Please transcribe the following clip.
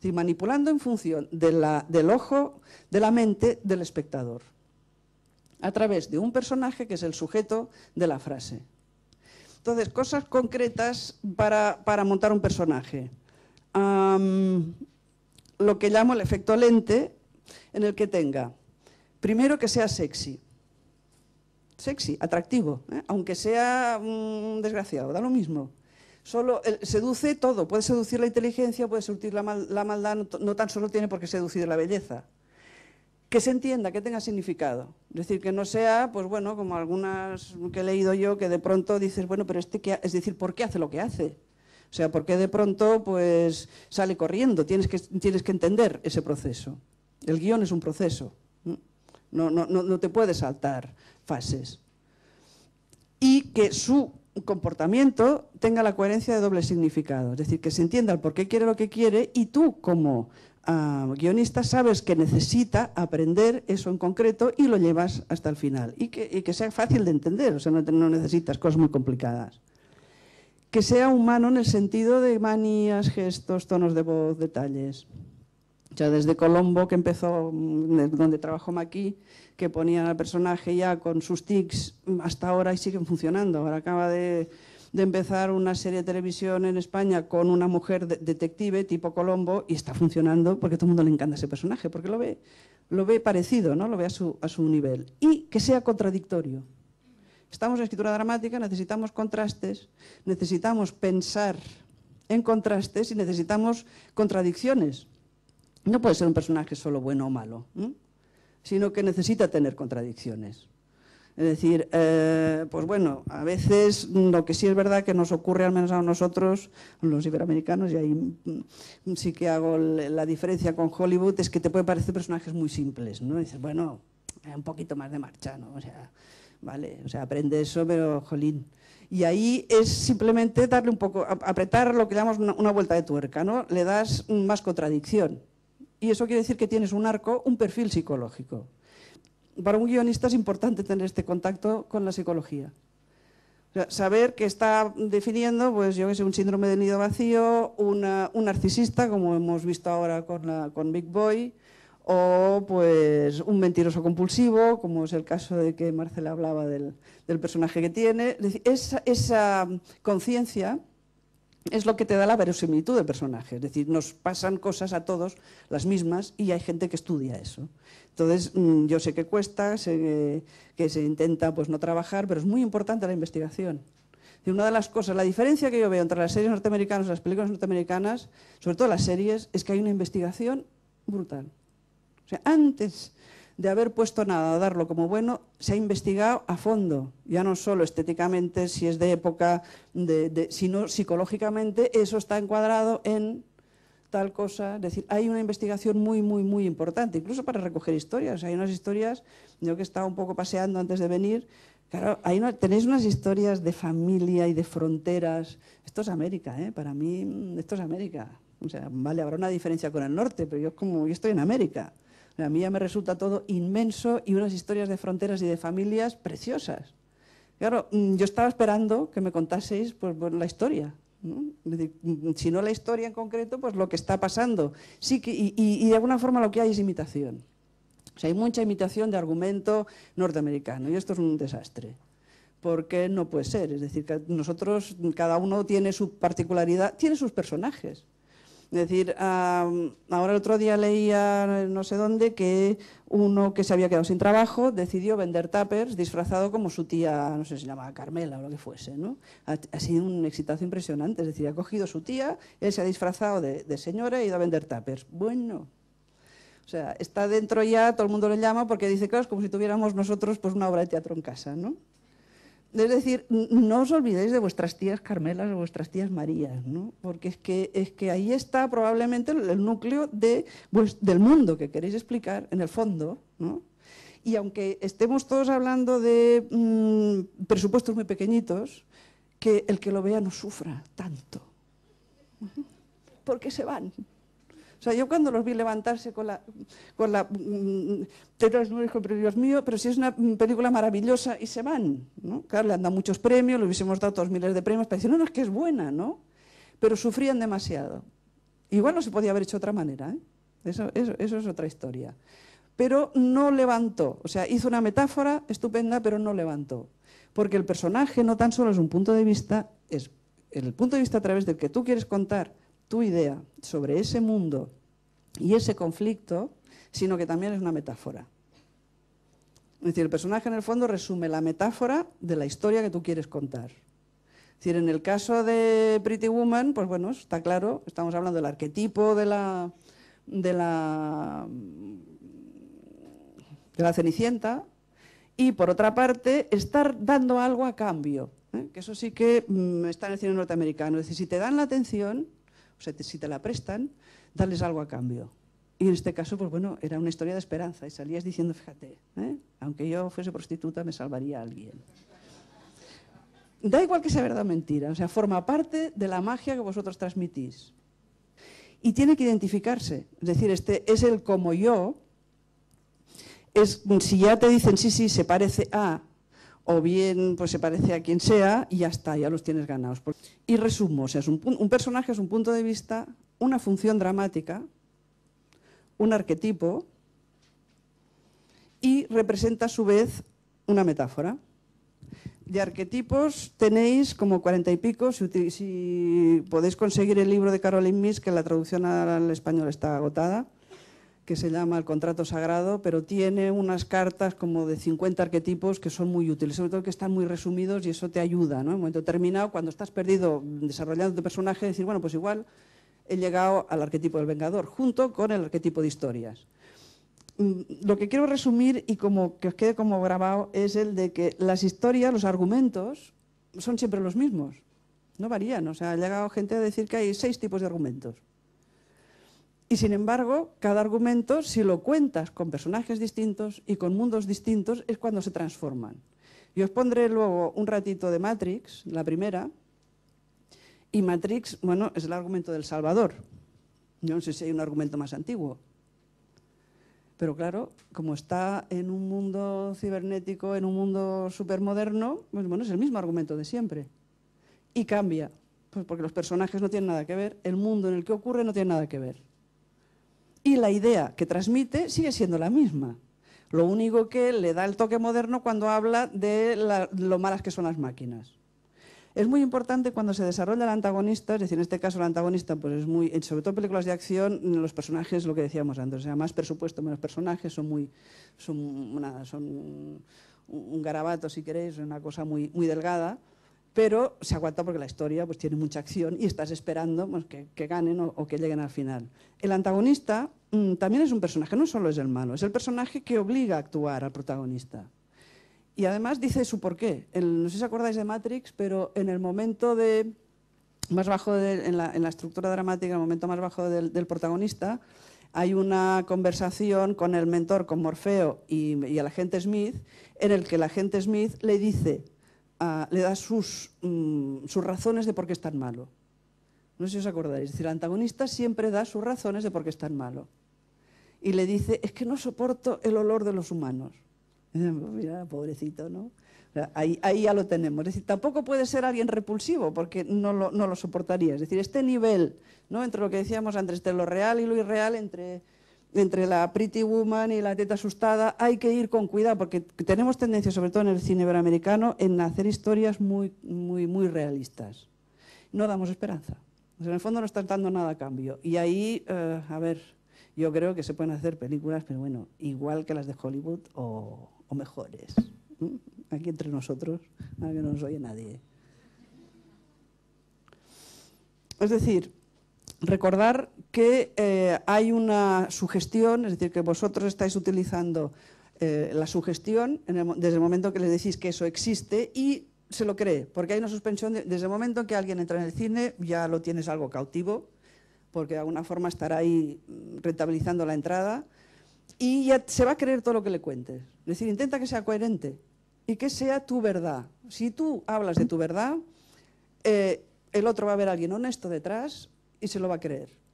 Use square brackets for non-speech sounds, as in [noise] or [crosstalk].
decir, manipulando en función del ojo, de la mente del espectador, a través de un personaje que es el sujeto de la frase. Entonces, cosas concretas para, montar un personaje. lo que llamo el efecto lente, en el que tenga, primero que sea sexy, sexy, atractivo, ¿eh? aunque sea mm, desgraciado, da lo mismo. Solo eh, seduce todo, puede seducir la inteligencia, puede seducir la, maldad, no, tan solo tiene por qué seducir la belleza. Que se entienda, que tenga significado. Es decir, que no sea, pues bueno, como algunas que he leído yo, que de pronto dices, bueno, pero este que, es decir, ¿por qué hace lo que hace? O sea, ¿por qué de pronto pues sale corriendo? Tienes que, tienes que entender ese proceso. El guión es un proceso. No, no, no te puedes saltar fases. Y que su comportamiento tenga la coherencia de doble significado, es decir, que se entienda el por qué quiere lo que quiere y tú como ah, guionista sabes que necesita aprender eso en concreto y lo llevas hasta el final y que, sea fácil de entender, o sea, no, necesitas cosas muy complicadas. Que sea humano en el sentido de manías, gestos, tonos de voz, detalles desde Colombo, que empezó, mm, donde trabajó Maqui, que ponían al personaje ya con sus tics mm, hasta ahora y siguen funcionando. Ahora acaba de, empezar una serie de televisión en España con una mujer detective tipo Colombo y está funcionando porque todo el mundo le encanta ese personaje, porque lo ve, lo ve parecido, ¿no? lo ve a su nivel. Y que sea contradictorio. Estamos en escritura dramática, necesitamos contrastes, necesitamos pensar en contrastes y necesitamos contradicciones no puede ser un personaje solo bueno o malo, sino que necesita tener contradicciones. Es decir, eh, pues bueno, a veces lo que sí es verdad que nos ocurre, al menos a nosotros, los iberoamericanos, y ahí mm, sí que hago la diferencia con Hollywood, es que te pueden parecer personajes muy simples, ¿no? dices, bueno, eh, un poquito más de marcha, ¿no? O sea, vale, o sea, aprende eso, pero jolín. Y ahí es simplemente darle un poco, apretar lo que llamamos una vuelta de tuerca, ¿no? Le das más contradicción. Y eso quiere decir que tienes un arco, un perfil psicológico. Para un guionista es importante tener este contacto con la psicología. saber que está definiendo, pues yo que sé, un síndrome de nido vacío, un narcisista, como hemos visto ahora con, Big Boy, o pues un mentiroso compulsivo, como es el caso de que Marcela hablaba del, personaje que tiene. esa conciencia es lo que te da la verosimilitud del personaje. Es decir, nos pasan cosas a todos las mismas y hay gente que estudia eso. Entonces, mm, yo sé que cuesta, sé que se intenta pues, no trabajar, pero es muy importante la investigación. Y una de las cosas, la diferencia que yo veo entre las series norteamericanas y las películas norteamericanas, sobre todo las series, es que hay una investigación brutal. O sea, antes de haber puesto nada, a darlo como bueno, se ha investigado a fondo, ya no solo estéticamente, si es de época, sino psicológicamente, eso está encuadrado en tal cosa. Es decir, hay una investigación muy, muy, muy importante, incluso para recoger historias. Hay unas historias, yo que estaba un poco paseando antes de venir, claro, ahí tenéis unas historias de familia y de fronteras. Esto es América, ¿eh? para mí, esto es América. O sea, vale, habrá una diferencia con el norte, pero yo, como, yo estoy en América. A mí ya me resulta todo inmenso y unas historias de fronteras y de familias preciosas. Claro, mm, yo estaba esperando que me contaseis pues, la historia. Mm, si no la historia en concreto, pues lo que está pasando. Sí y, de alguna forma lo que hay es imitación. O sea, hay mucha imitación de argumento norteamericano y esto es un desastre porque no puede ser. Es decir, nosotros, cada uno tiene su particularidad, tiene sus personajes. Es decir, ahora el otro día leía no sé dónde que uno que se había quedado sin trabajo decidió vender tuppers disfrazado como su tía, no sé si se llamaba Carmela o lo que fuese. ¿no? Ha, sido un exitazo impresionante. Es decir, ha cogido su tía, él se ha disfrazado de, señora y ha ido a vender tuppers. Bueno, o sea, está dentro ya, todo el mundo le llama porque dice, claro, es como si tuviéramos nosotros pues, una obra de teatro en casa, ¿no? Es decir, no os olvidéis de vuestras tías Carmelas o vuestras tías Marías, ¿no? porque es que, ahí está probablemente el núcleo del mundo que queréis explicar, en el fondo. ¿no? Y aunque estemos todos hablando de mm, presupuestos muy pequeñitos, que el que lo vea no sufra tanto, porque se van. O sea, yo cuando los vi levantarse con la... Con la pero mm, Dios mío, pero si es una película maravillosa y se van, ¿no? Claro, le han dado muchos premios, le hubiésemos dado todos miles de premios para decir, no, no, es que es buena, ¿no? Pero sufrían demasiado. Igual no se podía haber hecho de otra manera, ¿eh? eso es otra historia. Pero no levantó, o sea, hizo una metáfora estupenda, pero no levantó. Porque el personaje no tan solo es un punto de vista, es el punto de vista a través del que tú quieres contar tu idea sobre ese mundo y ese conflicto, sino que también es una metáfora. Es decir, el personaje en el fondo resume la metáfora de la historia que tú quieres contar. Es decir, en el caso de Pretty Woman, pues bueno, está claro, estamos hablando del arquetipo de la, de la, Cenicienta, y por otra parte, estar dando algo a cambio, ¿eh? que eso sí que mm, está en el cine norteamericano. Es decir, si te dan la atención, o pues, si te la prestan, darles algo a cambio. Y en este caso, pues bueno, era una historia de esperanza y salías diciendo, fíjate, ¿eh? aunque yo fuese prostituta, me salvaría a alguien. Da igual que sea verdad o mentira, o sea, forma parte de la magia que vosotros transmitís. Y tiene que identificarse, es decir, este es el como yo, es, si ya te dicen, sí, sí, se parece a, o bien pues se parece a quien sea y ya está, ya los tienes ganados. Y resumo, es un, personaje es un punto de vista, una función dramática, un arquetipo y representa a su vez una metáfora. De arquetipos tenéis como cuarenta y pico, si, si podéis conseguir el libro de Caroline Miss, que la traducción al español está agotada que se llama El Contrato Sagrado, pero tiene unas cartas como de 50 arquetipos que son muy útiles, sobre todo que están muy resumidos y eso te ayuda, ¿no? En un momento terminado, cuando estás perdido desarrollando tu personaje, decir, bueno, pues igual he llegado al arquetipo del Vengador, junto con el arquetipo de historias. Mm, lo que quiero resumir y como que os quede como grabado es el de que las historias, los argumentos, son siempre los mismos, no varían. O sea, ha llegado gente a decir que hay seis tipos de argumentos y sin embargo, cada argumento, si lo cuentas con personajes distintos y con mundos distintos, es cuando se transforman. Yo os pondré luego un ratito de Matrix, la primera. Y Matrix, bueno, es el argumento del Salvador. Yo no sé si hay un argumento más antiguo. Pero claro, como está en un mundo cibernético, en un mundo supermoderno, pues bueno, es el mismo argumento de siempre. Y cambia, pues porque los personajes no tienen nada que ver, el mundo en el que ocurre no tiene nada que ver y la idea que transmite sigue siendo la misma. Lo único que le da el toque moderno cuando habla de lo malas que son las máquinas. Es muy importante cuando se desarrolla el antagonista, es decir, en este caso el antagonista, pues es muy, sobre todo películas de acción, los personajes, lo que decíamos antes, o sea, más presupuesto, menos personajes, son muy, son, son un, un, garabato, si queréis, una cosa muy, muy delgada pero se aguanta porque la historia pues, tiene mucha acción y estás esperando pues, que, ganen o, que lleguen al final. El antagonista mm, también es un personaje, no solo es el malo, es el personaje que obliga a actuar al protagonista. Y además dice su porqué. no sé si acordáis de Matrix, pero en el momento más bajo en, la, estructura dramática, en el momento más bajo del, protagonista, hay una conversación con el mentor, con Morfeo y, y el agente Smith, en el que el agente Smith le dice le da mm, sus, razones de por qué es tan malo. No sé si os acordáis. Es decir, el antagonista siempre da sus razones de por qué es tan malo. Y le dice, es que no soporto el olor de los humanos. [laughs] Mira, pobrecito, ¿no? Ahí, ya lo tenemos. Es decir, tampoco puede ser alguien repulsivo porque no lo, no lo soportaría. Es decir, este nivel ¿no? entre lo que decíamos antes, entre lo real y lo irreal, entre entre la Pretty Woman y la teta asustada, hay que ir con cuidado, porque tenemos tendencia, sobre todo en el cine iberoamericano, en hacer historias muy, muy, muy realistas. No damos esperanza. en el fondo no están dando nada a cambio. Y ahí, eh, a ver, yo creo que se pueden hacer películas, pero bueno, igual que las de Hollywood o, mejores. Aquí entre nosotros, a que no nos oye nadie. Es decir, recordar que eh, hay una sugestión, es decir, que vosotros estáis utilizando eh, la sugestión desde el momento que le decís que eso existe y se lo cree, porque hay una suspensión desde el momento que alguien entra en el cine, ya lo tienes algo cautivo, porque de alguna forma estará ahí mm, rentabilizando la entrada y ya se va a creer todo lo que le cuentes. Es decir, intenta que sea coherente y que sea tu verdad. Si tú hablas de tu verdad, eh, el otro va a ver a alguien honesto detrás y se lo va a creer.